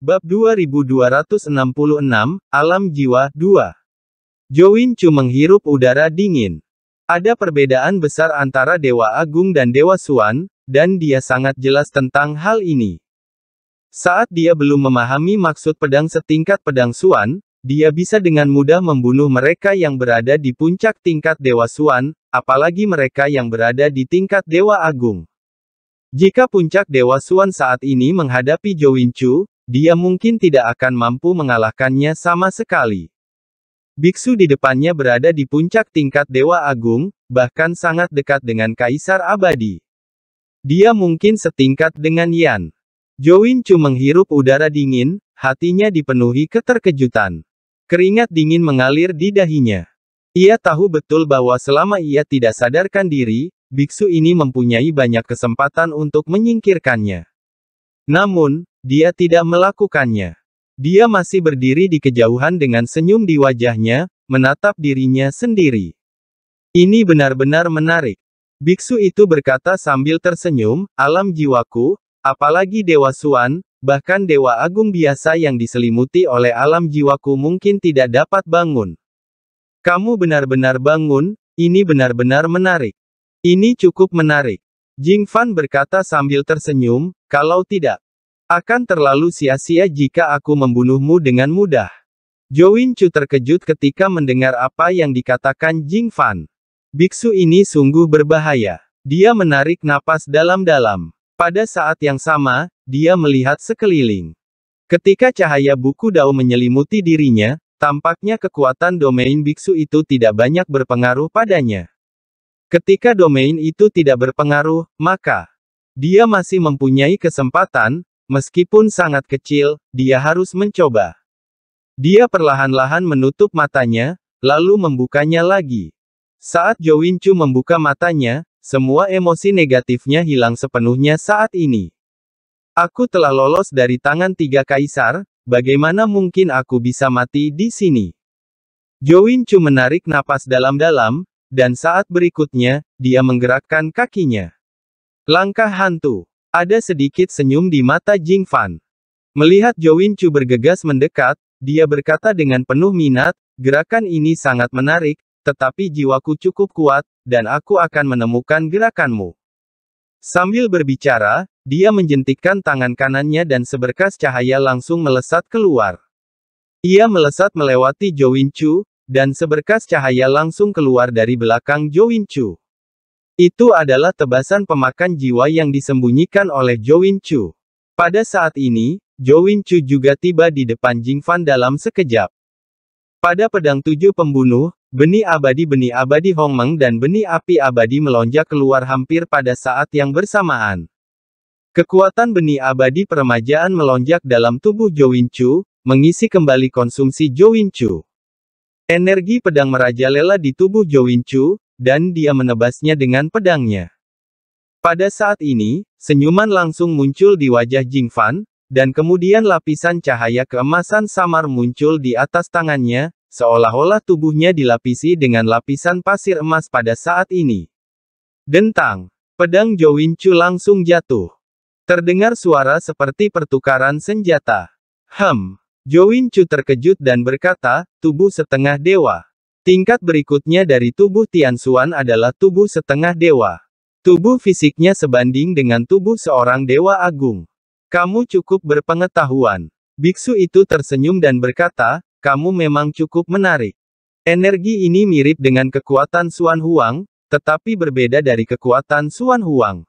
Bab 2266, Alam Jiwa, 2. Jowin Chu menghirup udara dingin. Ada perbedaan besar antara Dewa Agung dan Dewa Suan, dan dia sangat jelas tentang hal ini. Saat dia belum memahami maksud pedang setingkat pedang Suan, dia bisa dengan mudah membunuh mereka yang berada di puncak tingkat Dewa Suan, apalagi mereka yang berada di tingkat Dewa Agung. Jika puncak Dewa Suan saat ini menghadapi Jowin Chu, dia mungkin tidak akan mampu mengalahkannya sama sekali. Biksu di depannya berada di puncak tingkat Dewa Agung, bahkan sangat dekat dengan Kaisar Abadi. Dia mungkin setingkat dengan Yan. Join Chu menghirup udara dingin, hatinya dipenuhi keterkejutan. Keringat dingin mengalir di dahinya. Ia tahu betul bahwa selama ia tidak sadarkan diri, biksu ini mempunyai banyak kesempatan untuk menyingkirkannya. Namun, dia tidak melakukannya. Dia masih berdiri di kejauhan dengan senyum di wajahnya, menatap dirinya sendiri. Ini benar-benar menarik. Biksu itu berkata sambil tersenyum, alam jiwaku, apalagi Dewa Suan, bahkan Dewa Agung biasa yang diselimuti oleh alam jiwaku mungkin tidak dapat bangun. Kamu benar-benar bangun, ini benar-benar menarik. Ini cukup menarik. Jing Fan berkata sambil tersenyum, kalau tidak, akan terlalu sia-sia jika aku membunuhmu dengan mudah. Jowin Chu terkejut ketika mendengar apa yang dikatakan Jing Fan. Biksu ini sungguh berbahaya. Dia menarik napas dalam-dalam. Pada saat yang sama, dia melihat sekeliling. Ketika cahaya buku Dao menyelimuti dirinya, tampaknya kekuatan domain biksu itu tidak banyak berpengaruh padanya. Ketika domain itu tidak berpengaruh, maka dia masih mempunyai kesempatan Meskipun sangat kecil, dia harus mencoba. Dia perlahan-lahan menutup matanya, lalu membukanya lagi. Saat Jo Winchu membuka matanya, semua emosi negatifnya hilang sepenuhnya saat ini. Aku telah lolos dari tangan tiga kaisar, bagaimana mungkin aku bisa mati di sini? Jo Winchu menarik napas dalam-dalam, dan saat berikutnya, dia menggerakkan kakinya. Langkah hantu. Ada sedikit senyum di mata Jing Fan. Melihat Jowin Chu bergegas mendekat, dia berkata dengan penuh minat, gerakan ini sangat menarik, tetapi jiwaku cukup kuat, dan aku akan menemukan gerakanmu. Sambil berbicara, dia menjentikkan tangan kanannya dan seberkas cahaya langsung melesat keluar. Ia melesat melewati Jo Chu, dan seberkas cahaya langsung keluar dari belakang Jo Chu. Itu adalah tebasan pemakan jiwa yang disembunyikan oleh Jo Win Chu. Pada saat ini, Jo Win Chu juga tiba di depan Jing Fan dalam sekejap. Pada pedang tujuh pembunuh, benih abadi benih abadi Hong Meng dan benih api abadi melonjak keluar hampir pada saat yang bersamaan. Kekuatan benih abadi peremajaan melonjak dalam tubuh Jo Win Chu, mengisi kembali konsumsi Jo Win Chu. Energi pedang merajalela di tubuh Jo Win Chu, dan dia menebasnya dengan pedangnya. Pada saat ini, senyuman langsung muncul di wajah Jing Fan, dan kemudian lapisan cahaya keemasan samar muncul di atas tangannya, seolah-olah tubuhnya dilapisi dengan lapisan pasir emas pada saat ini. Dentang, pedang Jowin Chu langsung jatuh. Terdengar suara seperti pertukaran senjata. Hem, Jowin Chu terkejut dan berkata, tubuh setengah dewa. Tingkat berikutnya dari tubuh Tian Xuan adalah tubuh setengah dewa. Tubuh fisiknya sebanding dengan tubuh seorang dewa agung. Kamu cukup berpengetahuan. Biksu itu tersenyum dan berkata, kamu memang cukup menarik. Energi ini mirip dengan kekuatan Xuan Huang, tetapi berbeda dari kekuatan Xuan Huang.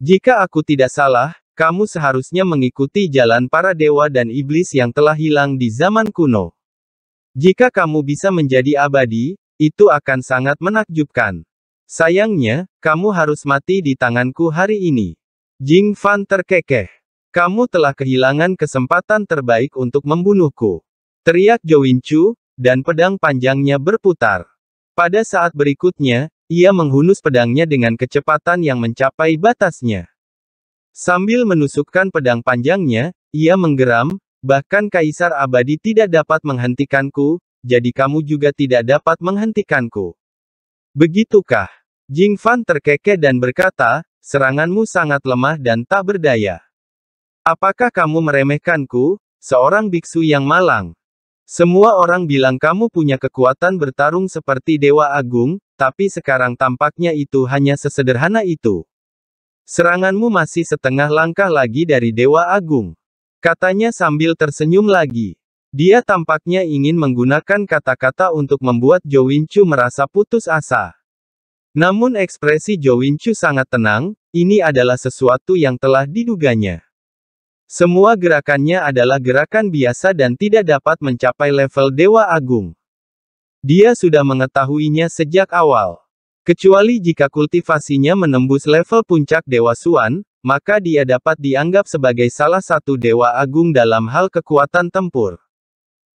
Jika aku tidak salah, kamu seharusnya mengikuti jalan para dewa dan iblis yang telah hilang di zaman kuno. Jika kamu bisa menjadi abadi, itu akan sangat menakjubkan. Sayangnya, kamu harus mati di tanganku hari ini. Jing Fan terkekeh. Kamu telah kehilangan kesempatan terbaik untuk membunuhku. Teriak Win Chu, dan pedang panjangnya berputar. Pada saat berikutnya, ia menghunus pedangnya dengan kecepatan yang mencapai batasnya. Sambil menusukkan pedang panjangnya, ia menggeram, Bahkan Kaisar abadi tidak dapat menghentikanku, jadi kamu juga tidak dapat menghentikanku. Begitukah? Jing Fan terkekeh dan berkata, seranganmu sangat lemah dan tak berdaya. Apakah kamu meremehkanku, seorang biksu yang malang? Semua orang bilang kamu punya kekuatan bertarung seperti Dewa Agung, tapi sekarang tampaknya itu hanya sesederhana itu. Seranganmu masih setengah langkah lagi dari Dewa Agung. Katanya sambil tersenyum lagi. Dia tampaknya ingin menggunakan kata-kata untuk membuat Jo Winchu merasa putus asa. Namun ekspresi Jo Winchu sangat tenang, ini adalah sesuatu yang telah diduganya. Semua gerakannya adalah gerakan biasa dan tidak dapat mencapai level Dewa Agung. Dia sudah mengetahuinya sejak awal. Kecuali jika kultivasinya menembus level puncak Dewa Suan, maka dia dapat dianggap sebagai salah satu dewa agung dalam hal kekuatan tempur.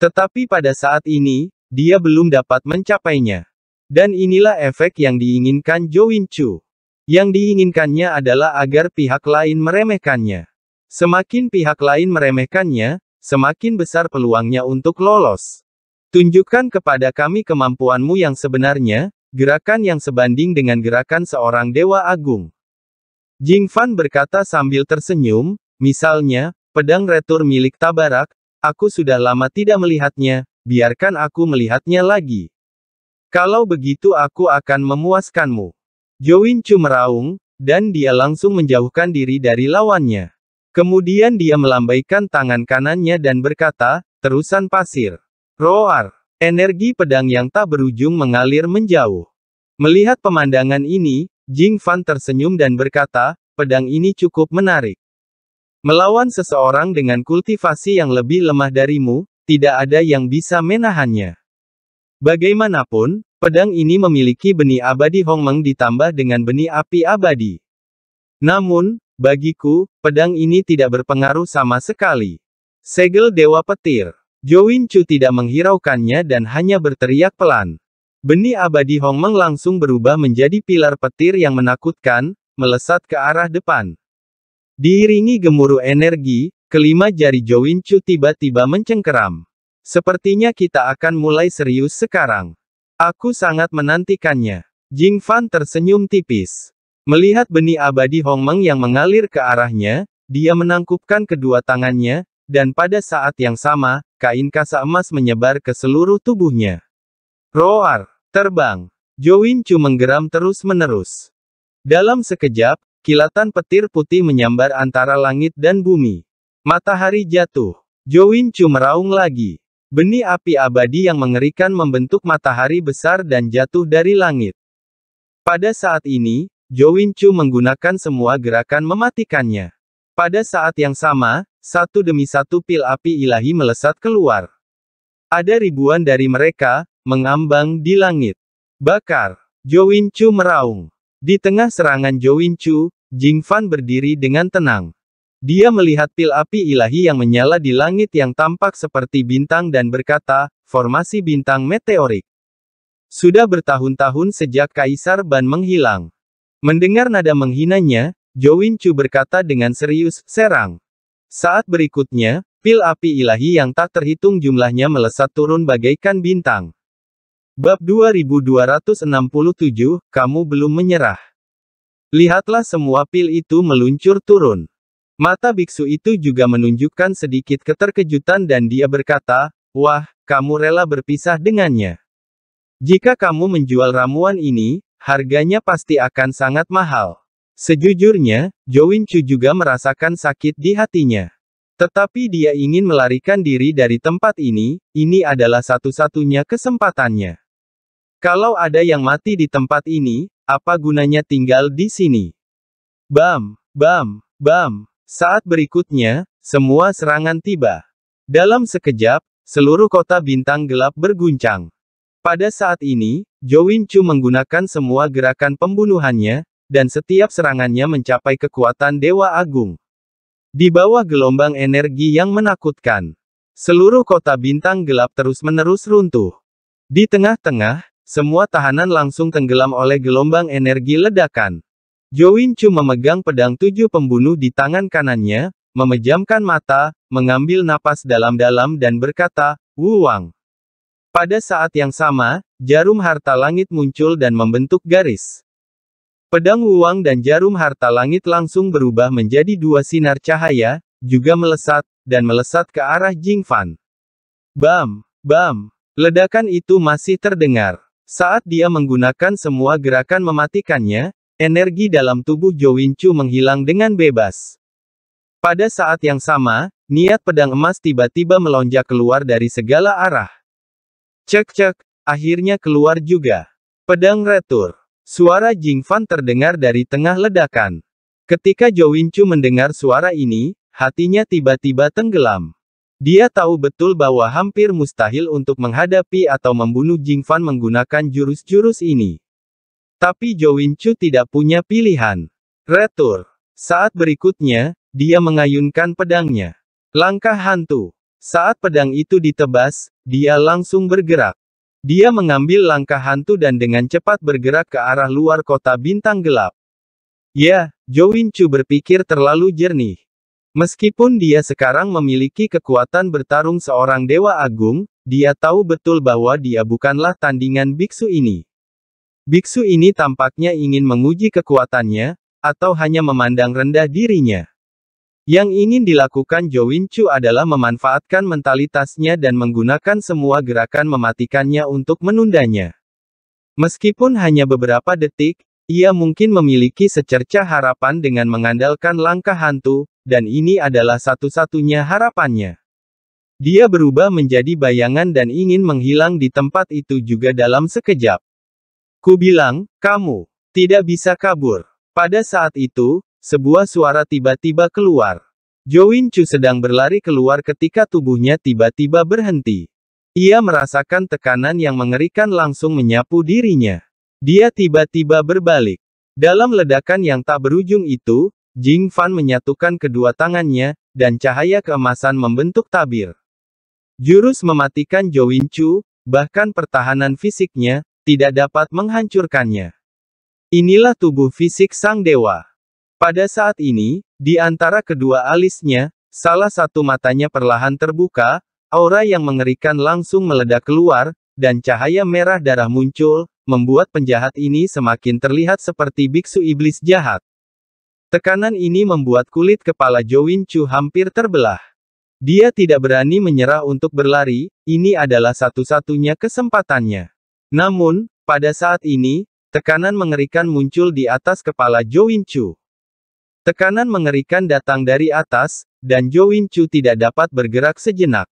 Tetapi pada saat ini, dia belum dapat mencapainya. Dan inilah efek yang diinginkan Jo Win Chu. Yang diinginkannya adalah agar pihak lain meremehkannya. Semakin pihak lain meremehkannya, semakin besar peluangnya untuk lolos. Tunjukkan kepada kami kemampuanmu yang sebenarnya, gerakan yang sebanding dengan gerakan seorang dewa agung. Jing Fan berkata sambil tersenyum, misalnya, pedang retur milik Tabarak, aku sudah lama tidak melihatnya, biarkan aku melihatnya lagi. Kalau begitu aku akan memuaskanmu. Jowin Chu meraung, dan dia langsung menjauhkan diri dari lawannya. Kemudian dia melambaikan tangan kanannya dan berkata, terusan pasir. Roar, energi pedang yang tak berujung mengalir menjauh. Melihat pemandangan ini, Jing Fan tersenyum dan berkata, pedang ini cukup menarik. Melawan seseorang dengan kultivasi yang lebih lemah darimu, tidak ada yang bisa menahannya. Bagaimanapun, pedang ini memiliki benih abadi Hong Meng ditambah dengan benih api abadi. Namun, bagiku, pedang ini tidak berpengaruh sama sekali. Segel Dewa Petir. Jowin Chu tidak menghiraukannya dan hanya berteriak pelan. Benih abadi Hong Meng langsung berubah menjadi pilar petir yang menakutkan, melesat ke arah depan. Diiringi gemuruh energi, kelima jari Chu tiba-tiba mencengkeram. Sepertinya kita akan mulai serius sekarang. Aku sangat menantikannya. Jing Fan tersenyum tipis. Melihat benih abadi Hong Meng yang mengalir ke arahnya, dia menangkupkan kedua tangannya, dan pada saat yang sama, kain kasa emas menyebar ke seluruh tubuhnya. Roar! Terbang. Jowin Chu menggeram terus-menerus. Dalam sekejap, kilatan petir putih menyambar antara langit dan bumi. Matahari jatuh. Jowin Chu meraung lagi. Benih api abadi yang mengerikan membentuk matahari besar dan jatuh dari langit. Pada saat ini, Jowin Chu menggunakan semua gerakan mematikannya. Pada saat yang sama, satu demi satu pil api ilahi melesat keluar. Ada ribuan dari mereka, mengambang di langit. Bakar, Jowin Chu meraung. Di tengah serangan Jowin Chu, Jing Fan berdiri dengan tenang. Dia melihat pil api ilahi yang menyala di langit yang tampak seperti bintang dan berkata, formasi bintang meteorik. Sudah bertahun-tahun sejak Kaisar Ban menghilang. Mendengar nada menghinanya, Jowin Chu berkata dengan serius, serang. Saat berikutnya, pil api ilahi yang tak terhitung jumlahnya melesat turun bagaikan bintang. Bab 2267, kamu belum menyerah. Lihatlah semua pil itu meluncur turun. Mata biksu itu juga menunjukkan sedikit keterkejutan dan dia berkata, Wah, kamu rela berpisah dengannya. Jika kamu menjual ramuan ini, harganya pasti akan sangat mahal. Sejujurnya, Jowin Chu juga merasakan sakit di hatinya. Tetapi dia ingin melarikan diri dari tempat ini, ini adalah satu-satunya kesempatannya. Kalau ada yang mati di tempat ini, apa gunanya tinggal di sini? Bam, bam, bam. Saat berikutnya, semua serangan tiba. Dalam sekejap, seluruh kota bintang gelap berguncang. Pada saat ini, Win Chu menggunakan semua gerakan pembunuhannya, dan setiap serangannya mencapai kekuatan Dewa Agung. Di bawah gelombang energi yang menakutkan, seluruh kota bintang gelap terus-menerus runtuh. Di tengah-tengah, semua tahanan langsung tenggelam oleh gelombang energi ledakan. Jo Win Chu memegang pedang tujuh pembunuh di tangan kanannya, memejamkan mata, mengambil napas dalam-dalam dan berkata, Wu Wang. Pada saat yang sama, jarum harta langit muncul dan membentuk garis. Pedang Wu Wang dan jarum harta langit langsung berubah menjadi dua sinar cahaya, juga melesat, dan melesat ke arah Jing Fan. Bam, bam, ledakan itu masih terdengar. Saat dia menggunakan semua gerakan mematikannya, energi dalam tubuh Jo Winchu menghilang dengan bebas. Pada saat yang sama, niat pedang emas tiba-tiba melonjak keluar dari segala arah. Cek-cek, akhirnya keluar juga. Pedang retur. Suara Jing Fan terdengar dari tengah ledakan. Ketika Jo Winchu mendengar suara ini, hatinya tiba-tiba tenggelam. Dia tahu betul bahwa hampir mustahil untuk menghadapi atau membunuh Jing Fan menggunakan jurus-jurus ini. Tapi Zhou Chu tidak punya pilihan. Retur. Saat berikutnya, dia mengayunkan pedangnya. Langkah hantu. Saat pedang itu ditebas, dia langsung bergerak. Dia mengambil langkah hantu dan dengan cepat bergerak ke arah luar kota bintang gelap. Ya, Zhou Chu berpikir terlalu jernih. Meskipun dia sekarang memiliki kekuatan bertarung seorang dewa agung, dia tahu betul bahwa dia bukanlah tandingan biksu ini. Biksu ini tampaknya ingin menguji kekuatannya, atau hanya memandang rendah dirinya. Yang ingin dilakukan Win Chu adalah memanfaatkan mentalitasnya dan menggunakan semua gerakan mematikannya untuk menundanya. Meskipun hanya beberapa detik, ia mungkin memiliki secerca harapan dengan mengandalkan langkah hantu, dan ini adalah satu-satunya harapannya. Dia berubah menjadi bayangan dan ingin menghilang di tempat itu juga dalam sekejap. Ku bilang, kamu tidak bisa kabur. Pada saat itu, sebuah suara tiba-tiba keluar. Join Chu sedang berlari keluar ketika tubuhnya tiba-tiba berhenti. Ia merasakan tekanan yang mengerikan langsung menyapu dirinya. Dia tiba-tiba berbalik. Dalam ledakan yang tak berujung itu, Jing Fan menyatukan kedua tangannya, dan cahaya keemasan membentuk tabir. Jurus mematikan Jo Win Chu, bahkan pertahanan fisiknya, tidak dapat menghancurkannya. Inilah tubuh fisik sang dewa. Pada saat ini, di antara kedua alisnya, salah satu matanya perlahan terbuka, aura yang mengerikan langsung meledak keluar, dan cahaya merah darah muncul, membuat penjahat ini semakin terlihat seperti biksu iblis jahat. Tekanan ini membuat kulit kepala Jowin Chu hampir terbelah. Dia tidak berani menyerah untuk berlari, ini adalah satu-satunya kesempatannya. Namun, pada saat ini, tekanan mengerikan muncul di atas kepala Jowin Chu. Tekanan mengerikan datang dari atas, dan Jowin Chu tidak dapat bergerak sejenak.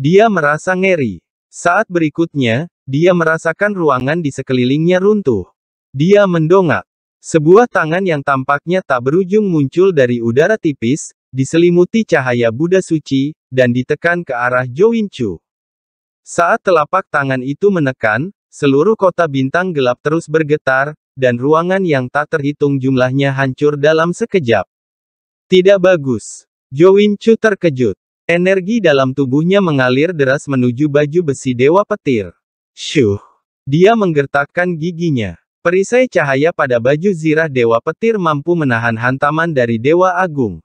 Dia merasa ngeri. Saat berikutnya, dia merasakan ruangan di sekelilingnya runtuh. Dia mendongak. Sebuah tangan yang tampaknya tak berujung muncul dari udara tipis, diselimuti cahaya Buddha suci, dan ditekan ke arah Jowinchu. Saat telapak tangan itu menekan, seluruh kota bintang gelap terus bergetar, dan ruangan yang tak terhitung jumlahnya hancur dalam sekejap. Tidak bagus. Jowinchu terkejut. Energi dalam tubuhnya mengalir deras menuju baju besi Dewa Petir. Syuh! Dia menggertakkan giginya. Perisai cahaya pada baju zirah Dewa Petir mampu menahan hantaman dari Dewa Agung.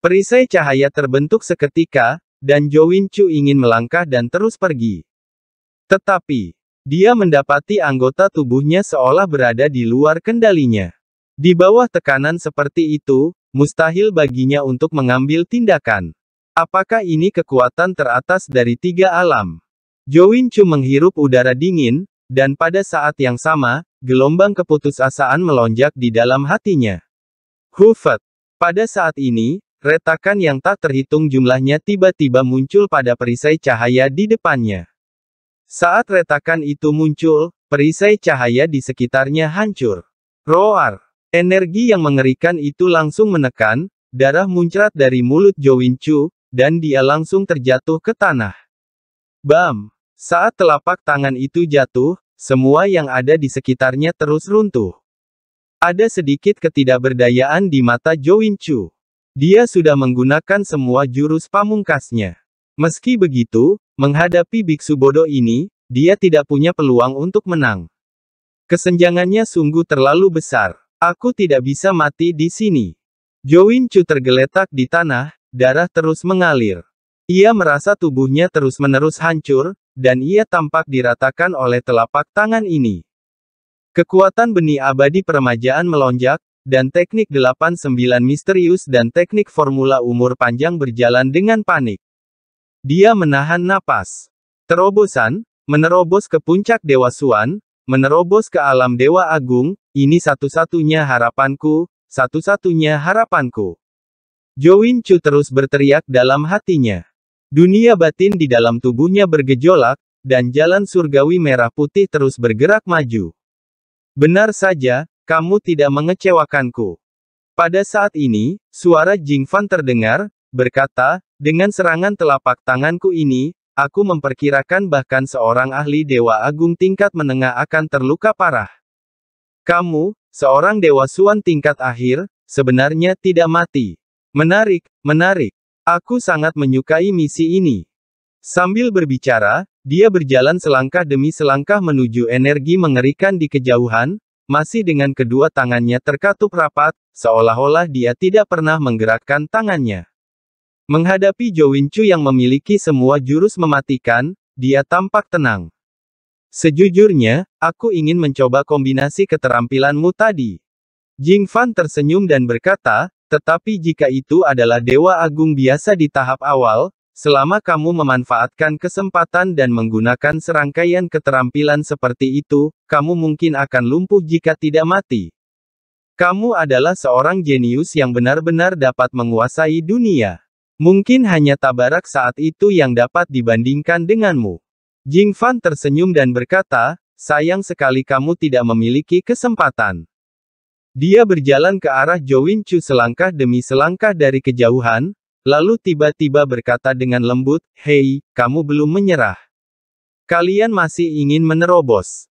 Perisai cahaya terbentuk seketika, dan Jowin Chu ingin melangkah dan terus pergi. Tetapi, dia mendapati anggota tubuhnya seolah berada di luar kendalinya. Di bawah tekanan seperti itu, mustahil baginya untuk mengambil tindakan. Apakah ini kekuatan teratas dari tiga alam? Jowin Chu menghirup udara dingin, dan pada saat yang sama, gelombang keputusasaan melonjak di dalam hatinya. Hufat. Pada saat ini, retakan yang tak terhitung jumlahnya tiba-tiba muncul pada perisai cahaya di depannya. Saat retakan itu muncul, perisai cahaya di sekitarnya hancur. Roar. Energi yang mengerikan itu langsung menekan, darah muncrat dari mulut Jowin Chu, dan dia langsung terjatuh ke tanah. Bam! Saat telapak tangan itu jatuh, semua yang ada di sekitarnya terus runtuh. Ada sedikit ketidakberdayaan di mata Jo Chu. Dia sudah menggunakan semua jurus pamungkasnya. Meski begitu, menghadapi biksu bodoh ini, dia tidak punya peluang untuk menang. Kesenjangannya sungguh terlalu besar. Aku tidak bisa mati di sini. Jo Chu tergeletak di tanah, Darah terus mengalir. Ia merasa tubuhnya terus-menerus hancur, dan ia tampak diratakan oleh telapak tangan ini. Kekuatan benih abadi peremajaan melonjak, dan teknik 89 misterius dan teknik formula umur panjang berjalan dengan panik. Dia menahan napas. Terobosan, menerobos ke puncak Dewa Suan, menerobos ke alam Dewa Agung, ini satu-satunya harapanku, satu-satunya harapanku. Jowin Chu terus berteriak dalam hatinya. Dunia batin di dalam tubuhnya bergejolak, dan jalan surgawi merah putih terus bergerak maju. Benar saja, kamu tidak mengecewakanku. Pada saat ini, suara Jing Fan terdengar, berkata, dengan serangan telapak tanganku ini, aku memperkirakan bahkan seorang ahli Dewa Agung tingkat menengah akan terluka parah. Kamu, seorang Dewa Suan tingkat akhir, sebenarnya tidak mati. Menarik, menarik. Aku sangat menyukai misi ini. Sambil berbicara, dia berjalan selangkah demi selangkah menuju energi mengerikan di kejauhan, masih dengan kedua tangannya terkatup rapat, seolah-olah dia tidak pernah menggerakkan tangannya. Menghadapi Jo Jowincu yang memiliki semua jurus mematikan, dia tampak tenang. Sejujurnya, aku ingin mencoba kombinasi keterampilanmu tadi. Jing Fan tersenyum dan berkata, tetapi jika itu adalah Dewa Agung biasa di tahap awal, selama kamu memanfaatkan kesempatan dan menggunakan serangkaian keterampilan seperti itu, kamu mungkin akan lumpuh jika tidak mati. Kamu adalah seorang jenius yang benar-benar dapat menguasai dunia. Mungkin hanya Tabarak saat itu yang dapat dibandingkan denganmu. Jing Fan tersenyum dan berkata, sayang sekali kamu tidak memiliki kesempatan. Dia berjalan ke arah Jowin Chu selangkah demi selangkah dari kejauhan, lalu tiba-tiba berkata dengan lembut, Hei, kamu belum menyerah. Kalian masih ingin menerobos.